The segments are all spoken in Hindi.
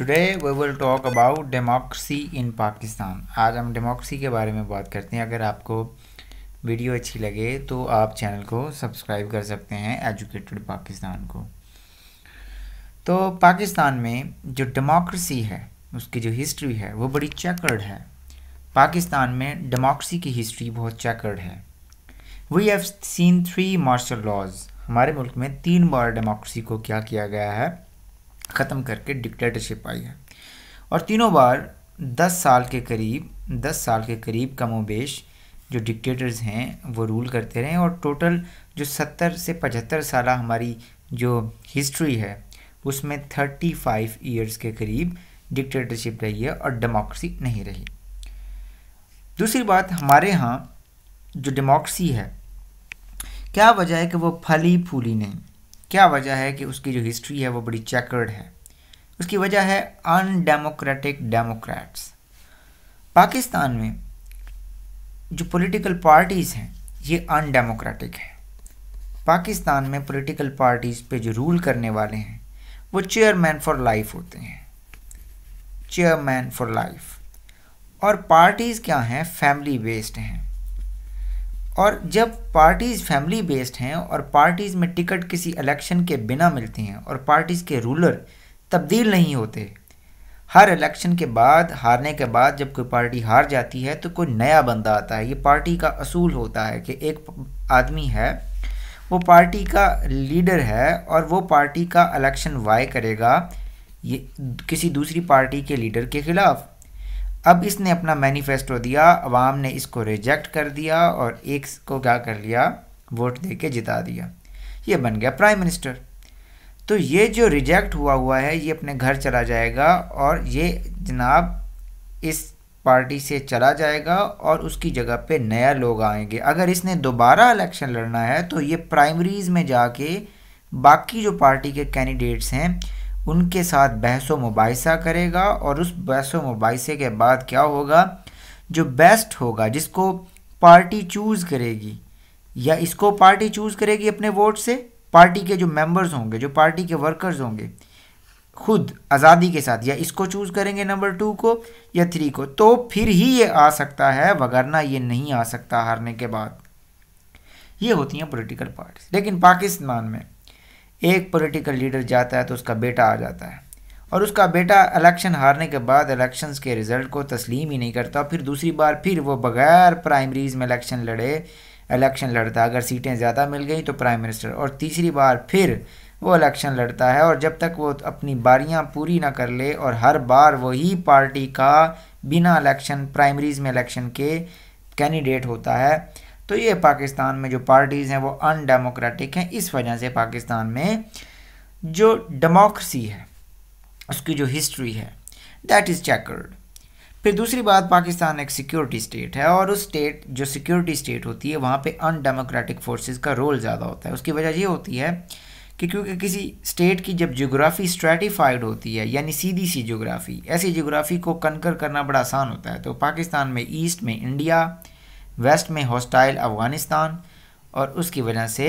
today we will talk about democracy in Pakistan आज हम डेमोक्रेसी के बारे में बात करते हैं अगर आपको वीडियो अच्छी लगे तो आप चैनल को सब्सक्राइब कर सकते हैं एजुकेटेड पाकिस्तान को तो पाकिस्तान में जो डेमोक्रेसी है उसकी जो हिस्ट्री है वो बड़ी चैकर्ड है पाकिस्तान में डेमोक्रेसी की हिस्ट्री बहुत चैकर्ड है we have seen three martial laws हमारे मुल्क में तीन बार डेमोक्रेसी को क्या किया गया है ख़त्म करके डिक्टेटरशिप आई है और तीनों बार दस साल के करीब दस साल के करीब बेश जो डिक्टेटर्स हैं वो रूल करते रहे और टोटल जो सत्तर से पचहत्तर साल हमारी जो हिस्ट्री है उसमें थर्टी फाइव ईयर्स के करीब डिक्टेटरशिप रही है और डेमोक्रेसी नहीं रही दूसरी बात हमारे यहाँ जो डेमोक्रेसी है क्या वजह है कि वो फली फूली नहीं क्या वजह है कि उसकी जो हिस्ट्री है वो बड़ी चैकर्ड है उसकी वजह है अनडेमोक्रेटिक डेमोक्रेट्स पाकिस्तान में जो पॉलिटिकल पार्टीज़ हैं ये अनडेमोक्रेटिक हैं पाकिस्तान में पॉलिटिकल पार्टीज़ पे जो रूल करने वाले हैं वो चेयरमैन फॉर लाइफ होते हैं चेयरमैन फॉर लाइफ और पार्टीज़ क्या हैं फैमिली बेस्ड हैं और जब पार्टीज़ फैमिली बेस्ड हैं और पार्टीज़ में टिकट किसी इलेक्शन के बिना मिलती हैं और पार्टीज़ के रूलर तब्दील नहीं होते हर इलेक्शन के बाद हारने के बाद जब कोई पार्टी हार जाती है तो कोई नया बंदा आता है ये पार्टी का असूल होता है कि एक आदमी है वो पार्टी का लीडर है और वो पार्टी का इलेक्शन वाई करेगा ये किसी दूसरी पार्टी के लीडर के ख़िलाफ़ अब इसने अपना मैनिफेस्टो दिया अवाम ने इसको रिजेक्ट कर दिया और एक को क्या कर लिया वोट दे के जिता दिया ये बन गया प्राइम मिनिस्टर तो ये जो रिजेक्ट हुआ हुआ है ये अपने घर चला जाएगा और ये जनाब इस पार्टी से चला जाएगा और उसकी जगह पे नया लोग आएंगे अगर इसने दोबारा इलेक्शन लड़ना है तो ये प्राइमरीज़ में जाके बाकी जो पार्टी के कैंडिडेट्स हैं उनके साथ बहस मुबासा करेगा और उस बहस मुबासे के बाद क्या होगा जो बेस्ट होगा जिसको पार्टी चूज़ करेगी या इसको पार्टी चूज़ करेगी अपने वोट से पार्टी के जो मेंबर्स होंगे जो पार्टी के वर्कर्स होंगे खुद आज़ादी के साथ या इसको चूज़ करेंगे नंबर टू को या थ्री को तो फिर ही ये आ सकता है वगरना ये नहीं आ सकता हारने के बाद ये होती हैं पॉलिटिकल पार्टीज लेकिन पाकिस्तान में एक पॉलिटिकल लीडर जाता है तो उसका बेटा आ जाता है और उसका बेटा इलेक्शन हारने के बाद इलेक्शंस के रिज़ल्ट को तस्लीम ही नहीं करता फिर दूसरी बार फिर वो बग़ैर प्राइमरीज़ में इलेक्शन लड़े इलेक्शन लड़ता अगर सीटें ज़्यादा मिल गई तो प्राइम मिनिस्टर और तीसरी बार फिर वो इलेक्शन लड़ता है और जब तक वो अपनी बारियां पूरी ना कर ले और हर बार वही पार्टी का बिना इलेक्शन प्राइमरीज़ में इलेक्शन के कैंडिडेट होता है तो ये पाकिस्तान में जो पार्टीज़ हैं वो अनडेमोक्रेटिक हैं इस वजह से पाकिस्तान में जो डेमोक्रेसी है उसकी जो हिस्ट्री है दैट इज़ चेकर्ड फिर दूसरी बात पाकिस्तान एक सिक्योरिटी स्टेट है और उस स्टेट जो सिक्योरिटी स्टेट होती है वहाँ पे अनडेमोक्रेटिक फोर्सेस का रोल ज़्यादा होता है उसकी वजह ये होती है कि क्योंकि किसी स्टेट की जब जोग्राफ़ी स्ट्रेटिफाइड होती है यानी सीधी सी जोग्राफ़ी ऐसी जोग्राफ़ी को कनकर करना बड़ा आसान होता है तो पाकिस्तान में ईस्ट में इंडिया वेस्ट में हॉस्टाइल अफगानिस्तान और उसकी वजह से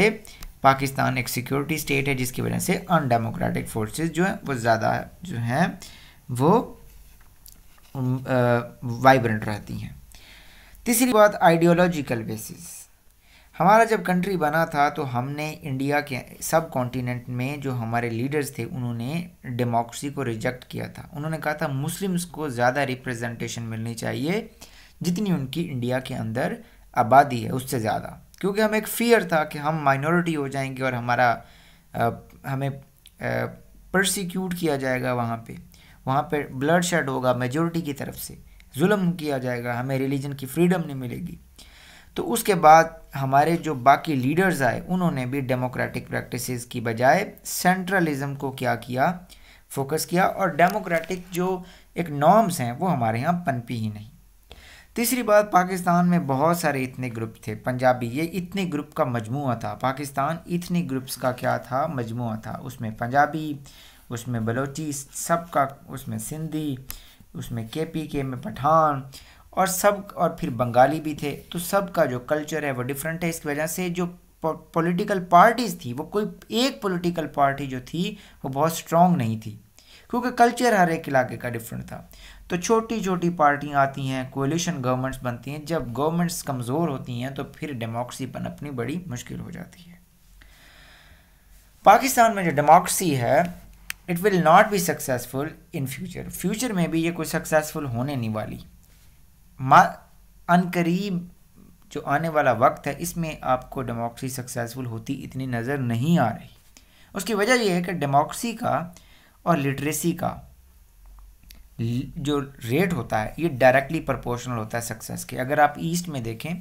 पाकिस्तान एक सिक्योरिटी स्टेट है जिसकी वजह से अनडेमोक्रेटिक फोर्सेस जो हैं वो ज़्यादा जो हैं वो वाइब्रेंट रहती हैं तीसरी बात आइडियोलॉजिकल बेसिस हमारा जब कंट्री बना था तो हमने इंडिया के सब कॉन्टिनेंट में जो हमारे लीडर्स थे उन्होंने डेमोक्रेसी को रिजेक्ट किया था उन्होंने कहा था मुस्लिम्स को ज़्यादा रिप्रेजेंटेशन मिलनी चाहिए जितनी उनकी इंडिया के अंदर आबादी है उससे ज़्यादा क्योंकि हमें एक फ़ियर था कि हम माइनॉरिटी हो जाएंगे और हमारा आ, हमें प्रोसिक्यूट किया जाएगा वहाँ पे वहाँ पे ब्लड शेड होगा मेजोरिटी की तरफ से जुल्म किया जाएगा हमें रिलीजन की फ्रीडम नहीं मिलेगी तो उसके बाद हमारे जो बाकी लीडर्स आए उन्होंने भी डेमोक्रेटिक प्रैक्टिस की बजाय सेंट्रलिज्म को क्या किया फोकस किया और डेमोक्रेटिक जो एक नॉर्म्स हैं वो हमारे यहाँ पनपी ही नहीं तीसरी बात पाकिस्तान में बहुत सारे इतने ग्रुप थे पंजाबी ये इतने ग्रुप का मजमू था पाकिस्तान इतने ग्रुप्स का क्या था मजमू था उसमें पंजाबी उसमें बलोची सब का उसमें सिंधी उसमें के पी के में पठान और सब और फिर बंगाली भी थे तो सब का जो कल्चर है वो डिफरेंट है इसकी वजह से जो पॉलिटिकल पार्टीज़ थी वो कोई एक पॉलिटिकल पार्टी जो थी वो बहुत स्ट्रॉन्ग नहीं थी क्योंकि कल्चर हर एक इलाके का डिफरेंट था तो छोटी छोटी पार्टियाँ आती हैं कोलिशन गवर्नमेंट्स बनती हैं जब गवर्नमेंट्स कमज़ोर होती हैं तो फिर डेमोक्रेसी अपनी बड़ी मुश्किल हो जाती है पाकिस्तान में जो डेमोक्रेसी है it will not be successful in future future में भी ये कोई सक्सेसफुल होने नहीं वाली अनकरीब जो आने वाला वक्त है इसमें आपको डेमोक्रेसी सक्सेसफुल होती इतनी नज़र नहीं आ रही उसकी वजह यह है कि डेमोक्रेसी का और लिटरेसी का जो रेट होता है ये डायरेक्टली प्रपोर्शनल होता है सक्सेस के अगर आप ईस्ट में देखें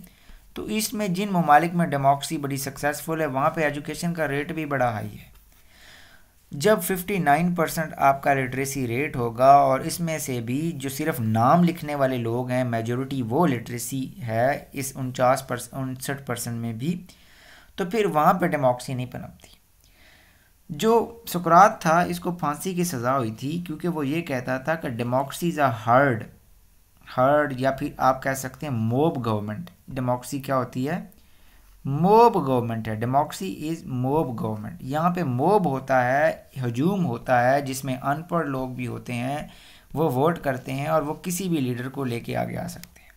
तो ईस्ट में जिन ममालिक में डेमोक्रेसी बड़ी सक्सेसफुल है वहाँ पे एजुकेशन का रेट भी बड़ा हाई है जब 59 परसेंट आपका लिटरेसी रेट होगा और इसमें से भी जो सिर्फ नाम लिखने वाले लोग हैं मेजोरिटी वो लिटरेसी है इस उनचास परसेंट उनसठ परसेंट में भी तो फिर वहाँ पे डेमोक्रेसी नहीं पनपती जो सुकरात था इसको फांसी की सज़ा हुई थी क्योंकि वो ये कहता था कि democracy is a herd herd या फिर आप कह सकते हैं मोब गवर्नमेंट डेमोक्रेसी क्या होती है मोब गवर्नमेंट है डेमोक्रेसी इज़ मोब गवर्नमेंट यहाँ पे मोब होता है हजूम होता है जिसमें अनपढ़ लोग भी होते हैं वो वोट करते हैं और वो किसी भी लीडर को लेके आगे आ सकते हैं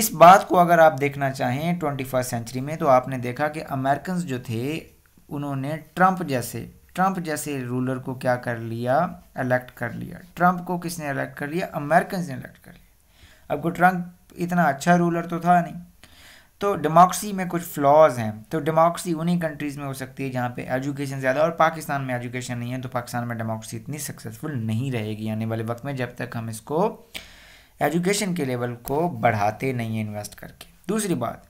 इस बात को अगर आप देखना चाहें ट्वेंटी फर्स्ट सेंचुरी में तो आपने देखा कि अमेरिकन जो थे उन्होंने ट्रंप जैसे ट्रंप जैसे रूलर को क्या कर लिया इलेक्ट कर लिया ट्रंप को किसने इलेक्ट कर लिया अमेरिकन ने इलेक्ट कर लिया अब को ट्रंप इतना अच्छा रूलर तो था नहीं तो डेमोक्रेसी में कुछ फ्लॉज हैं तो डेमोक्रेसी उन्हीं कंट्रीज़ में हो सकती है जहाँ पे एजुकेशन ज़्यादा और पाकिस्तान में एजुकेशन नहीं है तो पाकिस्तान में डेमोक्रेसी इतनी सक्सेसफुल नहीं रहेगी आने वाले वक्त में जब तक हम इसको एजुकेशन के लेवल को बढ़ाते नहीं हैं इन्वेस्ट करके दूसरी बात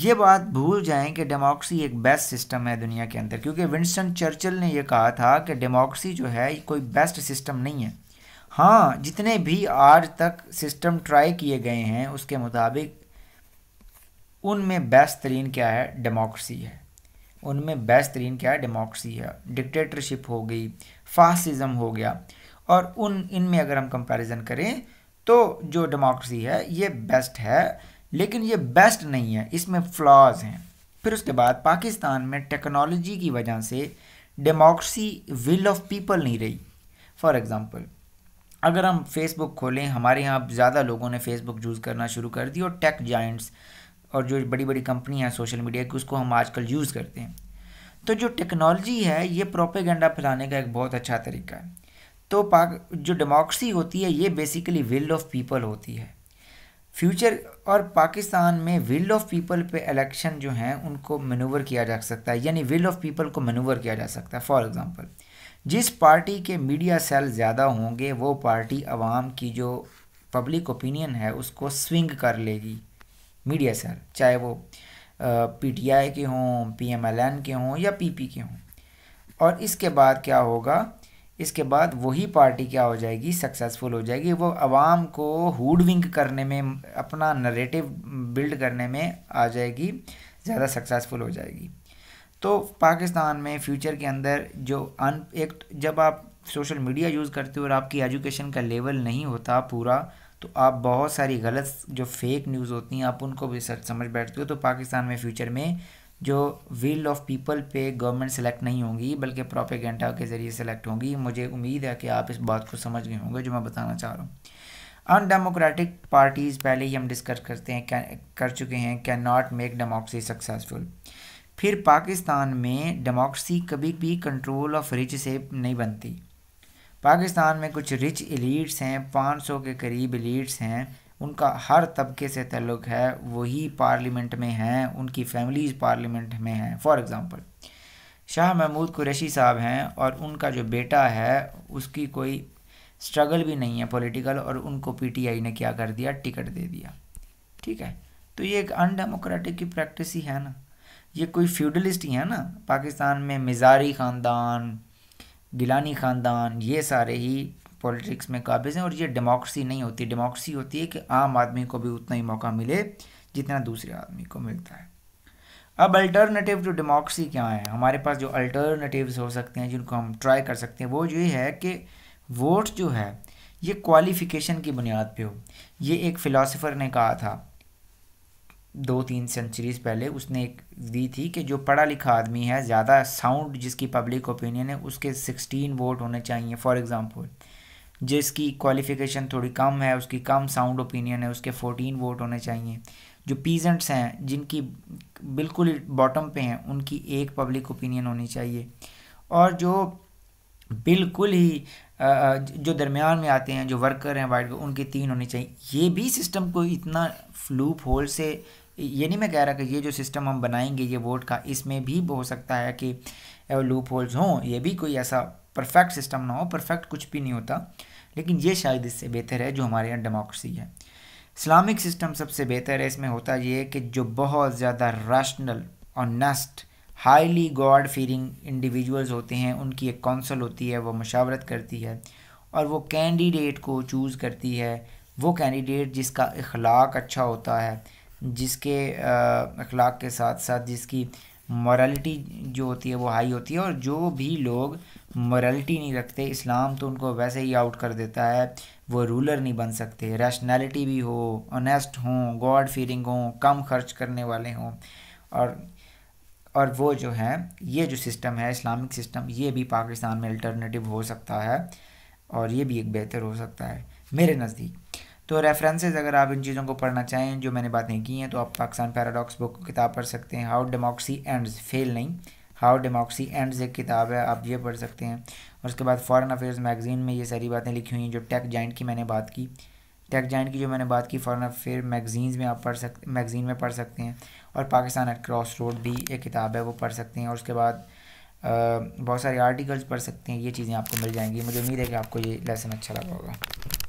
ये बात भूल जाएं कि डेमोक्रेसी एक बेस्ट सिस्टम है दुनिया के अंदर क्योंकि विंस्टन चर्चिल ने यह कहा था कि डेमोक्रेसी जो है कोई बेस्ट सिस्टम नहीं है हाँ जितने भी आज तक सिस्टम ट्राई किए गए हैं उसके मुताबिक उनमें बेस्ट तरीन क्या है डेमोक्रेसी है उनमें बेस्ट तरीन क्या है डेमोक्रेसी है डिक्टेटरशिप हो गई फासिजम हो गया और उन इनमें अगर हम कंपैरिजन करें तो जो डेमोक्रेसी है ये बेस्ट है लेकिन ये बेस्ट नहीं है इसमें फ्लॉज हैं फिर उसके बाद पाकिस्तान में टेक्नोलॉजी की वजह से डेमोक्रेसी विल ऑफ पीपल नहीं रही फॉर एग्ज़ाम्पल अगर हम फेसबुक खोलें हमारे यहाँ ज़्यादा लोगों ने फेसबुक यूज़ करना शुरू कर दी और टेक जाइंट्स और जो बड़ी बड़ी कंपनियाँ हैं सोशल मीडिया की उसको हम आजकल यूज़ करते हैं तो जो टेक्नोलॉजी है ये प्रोपेगेंडा फैलाने का एक बहुत अच्छा तरीका है तो पाक जो डेमोक्रेसी होती है ये बेसिकली विल ऑफ पीपल होती है फ्यूचर और पाकिस्तान में विल ऑफ पीपल पे इलेक्शन जो हैं उनको मनूवर किया जा सकता है यानी विल ऑफ पीपल को मनूवर किया जा सकता है फॉर एग्ज़ाम्पल जिस पार्टी के मीडिया सेल ज़्यादा होंगे वो पार्टी आवाम की जो पब्लिक ओपिनियन है उसको स्विंग कर लेगी मीडिया सेल चाहे वो पीटीआई के हों पीएमएलएन के हों या पीपी के हों और इसके बाद क्या होगा इसके बाद वही पार्टी क्या हो जाएगी सक्सेसफुल हो जाएगी वो आवाम को हुड विंक करने में अपना नरेटिव बिल्ड करने में आ जाएगी ज़्यादा सक्सेसफुल हो जाएगी तो पाकिस्तान में फ्यूचर के अंदर जो अन एक जब आप सोशल मीडिया यूज़ करते हो और आपकी एजुकेशन का लेवल नहीं होता पूरा तो आप बहुत सारी गलत जो फेक न्यूज़ होती हैं आप उनको भी सच समझ बैठते हो तो पाकिस्तान में फ्यूचर में जो विल ऑफ पीपल पे गवर्नमेंट सेलेक्ट नहीं होंगी बल्कि प्रोपेगेंडा के ज़रिए सेलेक्ट होंगी मुझे उम्मीद है कि आप इस बात को समझ गए होंगे जो मैं बताना चाह रहा हूँ अनडेमोक्रेटिक पार्टीज़ पहले ही हम डिस्कस करते हैं कर चुके हैं cannot make democracy successful फिर पाकिस्तान में डेमोक्रेसी कभी भी कंट्रोल ऑफ रिच से नहीं बनती पाकिस्तान में कुछ रिच एलीट्स हैं 500 के करीब एलीट्स हैं उनका हर तबके से ताल्लुक़ है वही पार्लियामेंट में हैं उनकी फैमिलीज़ पार्लियामेंट में हैं फॉर एग्ज़ाम्पल शाह महमूद कुरैशी साहब हैं और उनका जो बेटा है उसकी कोई स्ट्रगल भी नहीं है पॉलिटिकल और उनको पीटीआई ने क्या कर दिया टिकट दे दिया ठीक है तो ये एक अनडेमोक्रेटिक की प्रैक्टिस ही है ना ये कोई फ्यूडलिस्ट ही है ना पाकिस्तान में मिजारी ख़ानदान गिलानी ख़ानदान ये सारे ही पॉलिटिक्स में काबिज़ हैं और ये डेमोक्रेसी नहीं होती डेमोक्रेसी होती है कि आम आदमी को भी उतना ही मौका मिले जितना दूसरे आदमी को मिलता है अब अल्टरनेटिव जो डेमोक्रेसी क्या है हमारे पास जो अल्टरनेटिव्स हो सकते हैं जिनको हम ट्राई कर सकते हैं वो ये है कि वोट जो है ये क्वालिफिकेशन की बुनियाद पे हो ये एक फ़िलासफ़र ने कहा था दो तीन सेंचुरीज पहले उसने एक दी थी कि जो पढ़ा लिखा आदमी है ज़्यादा साउंड जिसकी पब्लिक ओपिनियन है उसके सिक्सटीन वोट होने चाहिए फॉर एग्ज़ाम्पल जिसकी क्वालिफिकेशन थोड़ी कम है उसकी कम साउंड ओपिनियन है उसके फोर्टीन वोट होने चाहिए जो पीजेंट्स हैं जिनकी बिल्कुल बॉटम पे हैं उनकी एक पब्लिक ओपिनियन होनी चाहिए और जो बिल्कुल ही जो दरमियान में आते हैं जो वर्कर हैं वाइट उनकी तीन होनी चाहिए ये भी सिस्टम को इतना फ्लूप होल से ये नहीं मैं कह रहा कि ये जो सिस्टम हम बनाएंगे ये वोट का इसमें भी हो सकता है कि लूप होल्स हों ये भी कोई ऐसा परफेक्ट सिस्टम ना हो परफेक्ट कुछ भी नहीं होता लेकिन ये शायद इससे बेहतर है जो हमारे यहाँ डेमोक्रेसी है इस्लामिक सिस्टम सबसे बेहतर है इसमें होता ये है कि जो बहुत ज़्यादा रैशनल और honest highly God fearing individuals होते हैं उनकी एक कौंसल होती है वो मशावरत करती है और वो कैंडिडेट को चूज़ करती है वो कैंडिडेट जिसका अखलाक अच्छा होता है जिसके अखलाक के साथ साथ जिसकी मॉरलिटी जो होती है वो हाई होती है और जो भी लोग मॉरलिटी नहीं रखते इस्लाम तो उनको वैसे ही आउट कर देता है वो रूलर नहीं बन सकते रैशनैलिटी भी हो ऑनेस्ट हों गॉड फीलिंग हों कम खर्च करने वाले हों और और वो जो है ये जो सिस्टम है इस्लामिक सिस्टम ये भी पाकिस्तान में अल्टरनेटिव हो सकता है और ये भी एक बेहतर हो सकता है मेरे नज़दीक तो रेफरेंसेस अगर आप इन चीज़ों को पढ़ना चाहें जो मैंने बातें की हैं तो आप पाकिस्तान पैराडॉक्स बुक किताब पढ़ सकते हैं हाउ डेमोक्रेसी एंड्स फेल नहीं हाउ डेमोक्रेसी एंड्स एक किताब है आप ये पढ़ सकते हैं और उसके बाद फॉरेन अफेयर्स मैगजीन में ये सारी बातें लिखी हुई हैं जो टेक जाइंट की मैंने बात की टेक जाइंट की जो मैंने बात की फॉरेन अफेयर मैगजीन्स में आप पढ़ सकते मैगजीन में पढ़ सकते हैं और पाकिस्तान एट क्रॉस रोड भी एक किताब है वो पढ़ सकते हैं और उसके बाद बहुत सारे आर्टिकल्स पढ़ सकते हैं ये चीज़ें आपको मिल जाएंगी मुझे उम्मीद है कि आपको ये लेसन अच्छा लगा होगा